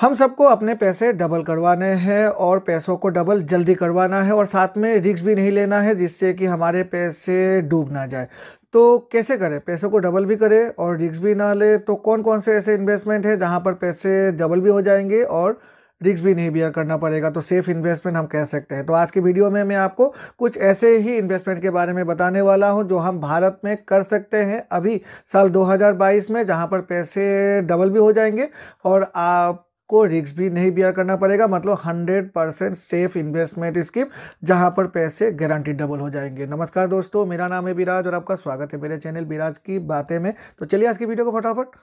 हम सबको अपने पैसे डबल करवाने हैं और पैसों को डबल जल्दी करवाना है और साथ में रिक्स भी नहीं लेना है जिससे कि हमारे पैसे डूब ना जाए तो कैसे करें पैसों को डबल भी करें और रिक्स भी ना ले तो कौन कौन से ऐसे इन्वेस्टमेंट हैं जहां पर पैसे डबल भी हो जाएंगे और रिक्स भी नहीं बियर करना पड़ेगा तो सेफ इन्वेस्टमेंट हम कह सकते हैं तो आज की वीडियो में मैं आपको कुछ ऐसे ही इन्वेस्टमेंट के बारे में बताने वाला हूं जो हम भारत में कर सकते हैं अभी साल 2022 में जहां पर पैसे डबल भी हो जाएंगे और आप को रिस्क भी नहीं बियर करना पड़ेगा मतलब 100 परसेंट सेफ इन्वेस्टमेंट स्कीम जहां पर पैसे गारंटी डबल हो जाएंगे नमस्कार दोस्तों मेरा नाम है विराज और आपका स्वागत है मेरे चैनल विराज की बातें में तो चलिए आज की वीडियो को फटाफट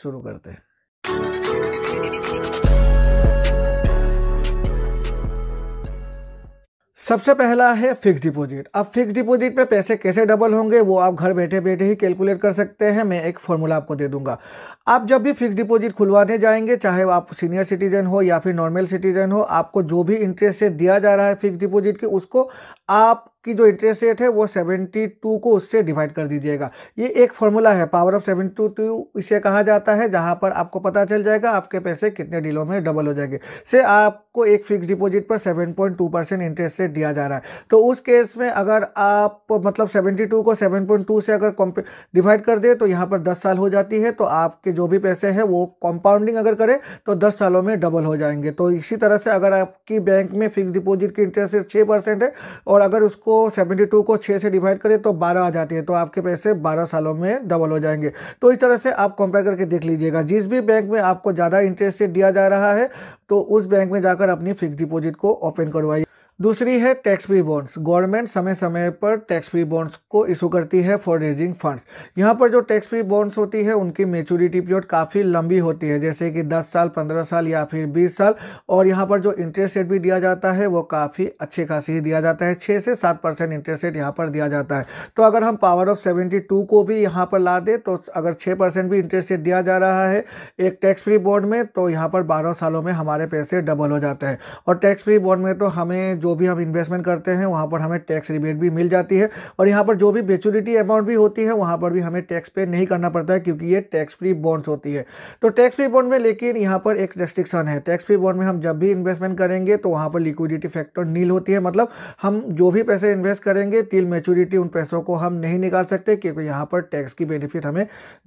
शुरू करते हैं सबसे पहला है फिक्स डिपॉजिट अब फिक्स डिपॉजिट में पैसे कैसे डबल होंगे वो आप घर बैठे बैठे ही कैलकुलेट कर सकते हैं मैं एक फॉर्मूला आपको दे दूंगा आप जब भी फिक्स डिपॉजिट खुलवाने जाएंगे चाहे आप सीनियर सिटीजन हो या फिर नॉर्मल सिटीजन हो आपको जो भी इंटरेस्ट से दिया जा रहा है फिक्स डिपॉजिट की उसको आप की जो इंटरेस्ट रेट है वो सेवेंटी टू को उससे डिवाइड कर दीजिएगा ये एक फॉर्मूला है power of seventy two two इसे कहा जाता है जहाँ पर आपको पता चल जाएगा आपके पैसे कितने डीलों में डबल हो जाएंगे से आपको एक फिक्स डिपॉजिट पर seven point two percent interest rate दिया जा रहा है तो उस केस में अगर आप मतलब सेवेंटी टू को सेवन पॉइंट टू से अगर डिवाइड कर दे तो यहाँ पर दस साल हो जाती है तो आपके जो भी पैसे हैं वो कॉम्पाउंडिंग अगर करें तो दस सालों में डबल हो जाएंगे तो इसी तरह से अगर आपकी बैंक में फिक्स डिपॉजिट की इंटरेस्ट रेट छः परसेंट है और अगर उसको सेवेंटी 72 को 6 से डिवाइड करें तो 12 आ जाती है तो आपके पैसे 12 सालों में डबल हो जाएंगे तो इस तरह से आप कंपेयर करके देख लीजिएगा जिस भी बैंक में आपको ज़्यादा इंटरेस्ट दिया जा रहा है तो उस बैंक में जाकर अपनी फिक्स डिपोजिट को ओपन करवाइए दूसरी है टैक्स फ्री बॉन्ड्स गवर्नमेंट समय समय पर टैक्स फ्री बॉन्ड्स को इशू करती है फॉर रेजिंग फंड्स यहाँ पर जो टैक्स फ्री बॉन्ड्स होती है उनकी मेच्योरिटी पीरियड काफ़ी लंबी होती है जैसे कि 10 साल 15 साल या फिर 20 साल और यहाँ पर जो इंटरेस्ट रेट भी दिया जाता है वो काफ़ी अच्छे खासी ही दिया जाता है छः से सात परसेंट इंटरेस्ट रेट यहाँ पर दिया जाता है तो अगर हम पावर ऑफ सेवेंटी को भी यहाँ पर ला दें तो अगर छः भी इंटरेस्ट रेट दिया जा रहा है एक टैक्स फ्री बॉन्ड में तो यहाँ पर बारह सालों में हमारे पैसे डबल हो जाते हैं और टैक्स फ्री बॉन्ड में तो हमें जो भी हम इन्वेस्टमेंट करते हैं वहाँ पर हमें टैक्स रिबेट भी मिल जाती है और यहाँ पर जो भी मेचूरिटी अमाउंट भी होती है वहाँ पर भी हमें टैक्स पे नहीं करना पड़ता है क्योंकि ये टैक्स फ्री बॉन्ड्स होती है तो टैक्स फ्री बॉन्ड में लेकिन यहाँ पर एक रेस्ट्रिक्शन है टैक्स फ्री बॉन्ड में हम जब भी इन्वेस्टमेंट करेंगे तो वहाँ पर लिक्विडिटी फैक्टर नील होती है मतलब हम जो भी पैसे इन्वेस्ट करेंगे टिल मेचूरिटी उन पैसों को हम नहीं निकाल सकते क्योंकि यहाँ पर टैक्स की बेनिफिट हमें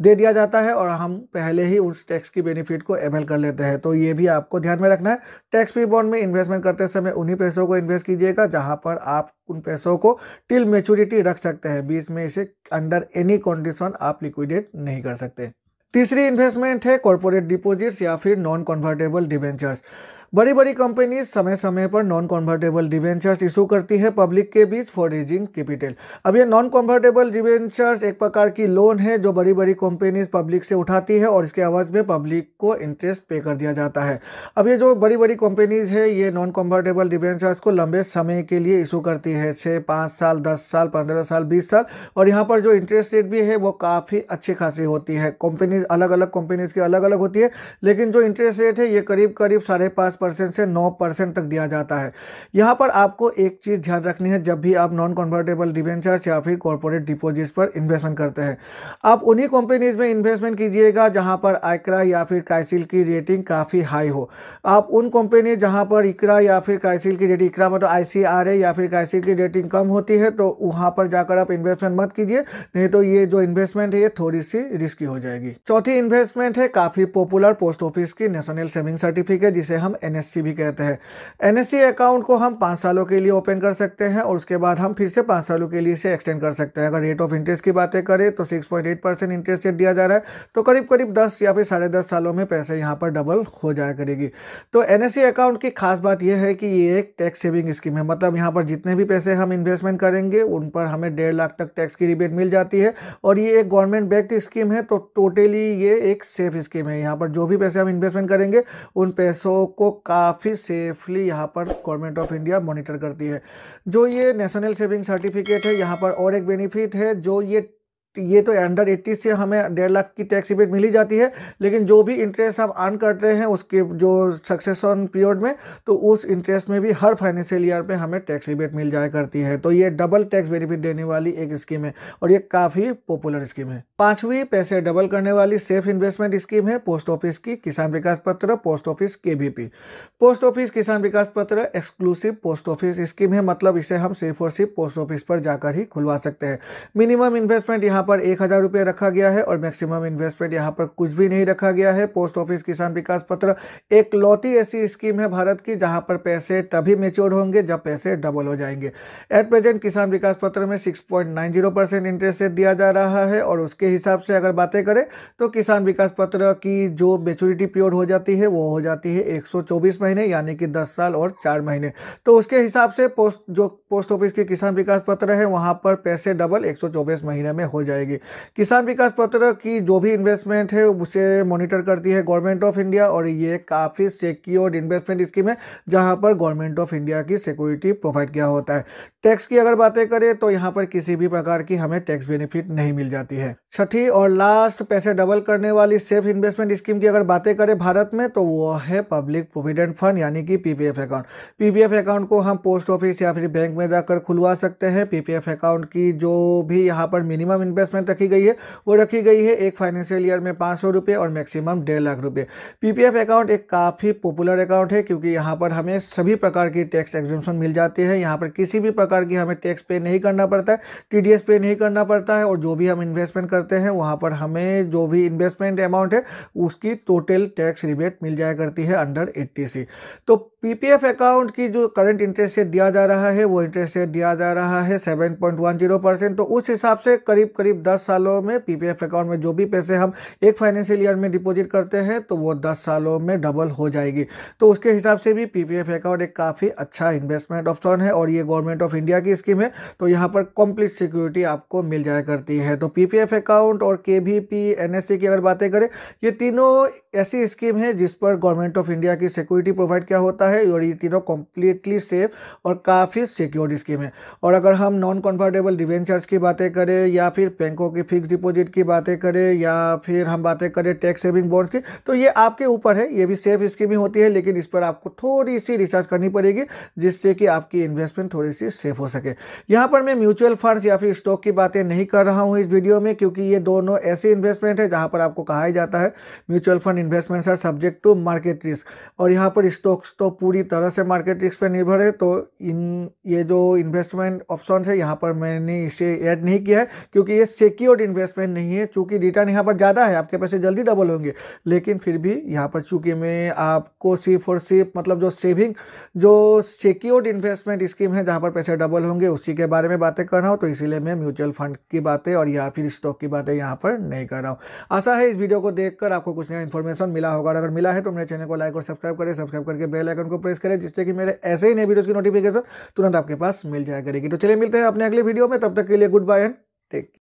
दे दिया जाता है और हम पहले ही उस टैक्स की बेनिफिट को अवेल कर लेते हैं तो ये भी आपको ध्यान में रखना है टैक्स फ्री बॉन्ड में इन्वेस्टमेंट करते समय उन्हीं पैसों को इन्वेस्ट कीजिएगा जहां पर आप उन पैसों को टिल मेच्योरिटी रख सकते हैं बीच में इसे अंडर एनी कंडीशन आप लिक्विडेट नहीं कर सकते तीसरी इन्वेस्टमेंट है कॉरपोरेट डिपोजिट्स या फिर नॉन कन्वर्टेबल डिवेंचर्स बड़ी बड़ी कंपनीज समय समय पर नॉन कन्वर्टेबल डिवेंचर्स इशू करती है पब्लिक के बीच फॉर रेजिंग कैपिटल अब ये नॉन कन्वर्टेबल डिवेंचर्स एक प्रकार की लोन है जो बड़ी बड़ी कंपनीज पब्लिक से उठाती है और इसके आवाज में पब्लिक को इंटरेस्ट पे कर दिया जाता है अब ये जो बड़ी बड़ी कंपनीज है ये नॉन कन्वर्टेबल डिवेंचर्स को लंबे समय के लिए इशू करती है छः पाँच साल दस साल पंद्रह साल बीस साल और यहाँ पर जो इंटरेस्ट रेट भी है वो काफ़ी अच्छी खासी होती है कंपनीज अलग अलग कंपनीज की अलग अलग होती है लेकिन जो इंटरेस्ट रेट है ये करीब करीब साढ़े पाँच परसेंट से नौ परसेंट तक दिया जाता है यहाँ पर आपको एक चीज़ ध्यान रखनी है जब भी आप नॉन कन्वर्टेबल डिवेंचर्स या फिर कॉरपोरेट डिपोजिट्स पर इन्वेस्टमेंट करते हैं आप उन्हीं कंपनीज में इन्वेस्टमेंट कीजिएगा जहाँ पर आइक्रा या फिर क्राइसिल की रेटिंग काफ़ी हाई हो आप उन कंपनी जहाँ पर इकरा या फिर क्राइसिल की रेटिंग इकरा मतलब आई या फिर क्राइसिल की रेटिंग कम होती है तो वहाँ पर जाकर आप इन्वेस्टमेंट मत कीजिए नहीं तो ये जो इन्वेस्टमेंट है ये थोड़ी सी रिस्की हो जाएगी चौथी इन्वेस्टमेंट है काफ़ी पॉपुलर पोस्ट ऑफिस की नेशनल सेविंग सर्टिफिकेट जिसे हम एन भी कहते हैं एन अकाउंट को हम पाँच सालों के लिए ओपन कर सकते हैं और उसके बाद हम फिर से पाँच सालों के लिए इसे एक्सटेंड कर सकते हैं अगर रेट ऑफ इंटरेस्ट की बातें करें तो सिक्स परसेंट इंटरेस्ट रेट दिया जा रहा है तो करीब करीब दस या फिर साढ़े दस सालों में पैसे यहाँ पर डबल हो जाया करेगी तो एन अकाउंट की खास बात यह है कि ये एक टैक्स सेविंग स्कीम है मतलब यहाँ पर जितने भी पैसे हम इन्वेस्टमेंट करेंगे उन पर हमें डेढ़ लाख तक टैक्स की रिबेट मिल जाती है और ये एक गवर्नमेंट बैक्ड स्कीम है तो टोटली ये एक सेफ स्कीम है यहाँ पर जो भी पैसे हम इन्वेस्टमेंट करेंगे उन पैसों को काफ़ी सेफली यहाँ पर गवर्नमेंट ऑफ इंडिया मॉनिटर करती है जो ये नेशनल सेविंग सर्टिफिकेट है यहाँ पर और एक बेनिफिट है जो ये तो ये तो अंडर 80 से हमें डेढ़ लाख की टैक्स रिबेट मिल ही जाती है लेकिन जो भी इंटरेस्ट हम अर्न करते हैं उसके जो सक्सेसन पीरियड में तो उस इंटरेस्ट में भी हर फाइनेंशियल ईयर में हमें टैक्स रिबेट मिल जाया करती है तो ये डबल टैक्स बेनिफिट देने वाली एक स्कीम है और ये काफ़ी पॉपुलर स्कीम है पाँचवीं पैसे डबल करने वाली सेफ इन्वेस्टमेंट स्कीम है पोस्ट ऑफिस की किसान विकास पत्र पोस्ट ऑफिस के पोस्ट ऑफिस किसान विकास पत्र एक्सक्लूसिव पोस्ट ऑफिस स्कीम है मतलब इसे हम सिर्फ और सिर्फ पोस्ट ऑफिस पर जाकर ही खुलवा सकते हैं मिनिमम इन्वेस्टमेंट यहाँ यहाँ पर एक हज़ार रुपया रखा गया है और मैक्सिमम इन्वेस्टमेंट यहाँ पर कुछ भी नहीं रखा गया है पोस्ट ऑफिस किसान विकास पत्र एक लौती ऐसी स्कीम है भारत की जहाँ पर पैसे तभी मेच्योर होंगे जब पैसे डबल हो जाएंगे एट प्रेजेंट किसान विकास पत्र में सिक्स परसेंट इंटरेस्ट रेट दिया जा रहा है और उसके हिसाब से अगर बातें करें तो किसान विकास पत्र की जो मेच्योरिटी पीरियड हो जाती है वो हो जाती है एक महीने यानी कि दस साल और चार महीने तो उसके हिसाब से पोस्ट जो पोस्ट ऑफिस के किसान विकास पत्र है वहाँ पर पैसे डबल एक महीने में हो जाए जाएगी किसान विकास पत्र की जो भी इन्वेस्टमेंट है उसे मॉनिटर करती है गवर्नमेंट ऑफ इंडिया और ये काफ़ी सिक्योर्ड इन्वेस्टमेंट स्कीम है जहाँ पर गवर्नमेंट ऑफ इंडिया की सिक्योरिटी प्रोवाइड किया होता है टैक्स की अगर बातें करें तो यहाँ पर किसी भी प्रकार की हमें टैक्स बेनिफिट नहीं मिल जाती है छठी और लास्ट पैसे डबल करने वाली सेफ इन्वेस्टमेंट स्कीम की अगर बातें करें भारत में तो वो है पब्लिक प्रोविडेंट फंड यानी कि पीपीएफ अकाउंट पीपीएफ अकाउंट को हम पोस्ट ऑफिस या फिर बैंक में जाकर खुलवा सकते हैं पीपीएफ अकाउंट की जो भी यहाँ पर मिनिमम इन्वेस्ट इन्वेस्टमेंट रखी गई है वो रखी गई है एक फाइनेंशियल ईयर में पाँच सौ रुपये और मैक्सिमम डेढ़ लाख रुपये पीपीएफ अकाउंट एक काफ़ी पॉपुलर अकाउंट है क्योंकि यहाँ पर हमें सभी प्रकार की टैक्स एग्जामेशन मिल जाती है यहाँ पर किसी भी प्रकार की हमें टैक्स पे नहीं करना पड़ता है टी पे नहीं करना पड़ता है और जो भी हम इन्वेस्टमेंट करते हैं वहाँ पर हमें जो भी इन्वेस्टमेंट अमाउंट है उसकी टोटल टैक्स रिबेट मिल जाया करती है अंडर एट्टी तो पीपीएफ अकाउंट की जो करंट इंटरेस्ट रेट दिया जा रहा है वो इंटरेस्ट रेट दिया जा रहा है सेवन परसेंट तो उस हिसाब से करीब करीब करीब 10 सालों में पीपीएफ अकाउंट में जो भी पैसे हम एक फाइनेंशियल ईयर में डिपॉजिट करते हैं तो वो 10 सालों में डबल हो जाएगी तो उसके हिसाब से भी पीपीएफ अकाउंट एक काफ़ी अच्छा इन्वेस्टमेंट ऑप्शन है और ये गवर्नमेंट ऑफ इंडिया की स्कीम है तो यहाँ पर कंप्लीट सिक्योरिटी आपको मिल जाया करती है तो पी अकाउंट और के वी e की अगर बातें करें ये तीनों ऐसी स्कीम है जिस पर गवर्नमेंट ऑफ इंडिया की सिक्योरिटी प्रोवाइड क्या होता है और ये तीनों कम्प्लीटली सेफ और काफ़ी सिक्योर्ड स्कीम है और अगर हम नॉन कंफर्टेबल डिवेंचर्स की बातें करें या फिर बैंकों की फिक्स डिपॉजिट की बातें करें या फिर हम बातें करें टैक्स सेविंग बॉन्ड्स की तो ये आपके ऊपर है ये भी सेफ स्कीम ही होती है लेकिन इस पर आपको थोड़ी सी रिसर्च करनी पड़ेगी जिससे कि आपकी इन्वेस्टमेंट थोड़ी सी सेफ हो सके यहाँ पर मैं म्यूचुअल फंड्स या फिर स्टॉक की बातें नहीं कर रहा हूँ इस वीडियो में क्योंकि ये दोनों ऐसे इन्वेस्टमेंट है जहाँ पर आपको कहा जाता है mutual fund investments are subject to market risk और यहाँ पर स्टॉक्स तो पूरी तरह से मार्केट रिस्क पर निर्भर है तो इन ये जो इन्वेस्टमेंट ऑप्शन है यहाँ पर मैंने इसे ऐड नहीं किया है क्योंकि ये सिक्योर्ड इन्वेस्टमेंट नहीं है चूंकि रिटर्न यहाँ पर ज़्यादा है आपके पैसे जल्दी डबल होंगे लेकिन फिर भी यहाँ पर चूंकि मैं आपको सिर्फ और सिर्फ मतलब जो सेविंग जो सिक्योर्ड इन्वेस्टमेंट स्कीम है जहाँ पर पैसे डबल होंगे उसी के बारे में बातें कर रहा हूँ तो इसीलिए मैं म्यूचुअल फंड की बातें और या फिर स्टॉक की बातें यहाँ पर नहीं कर रहा हूँ आशा है इस वीडियो को देख आपको कुछ नया इन्फॉर्मेशन मिला होगा अगर मिला है तो मेरे चैनल को लाइक और सब्सक्राइब करें सब्सक्राइब करके बेल आइकन को प्रेस करें जिससे कि मेरे ऐसे ही नए वीडियोज़ की नोटिफिकेशन तुरंत आपके पास मिल जाया करेगी तो चलिए मिलते हैं अपने अगले वीडियो में तब तक के लिए गुड बाय एंड टेक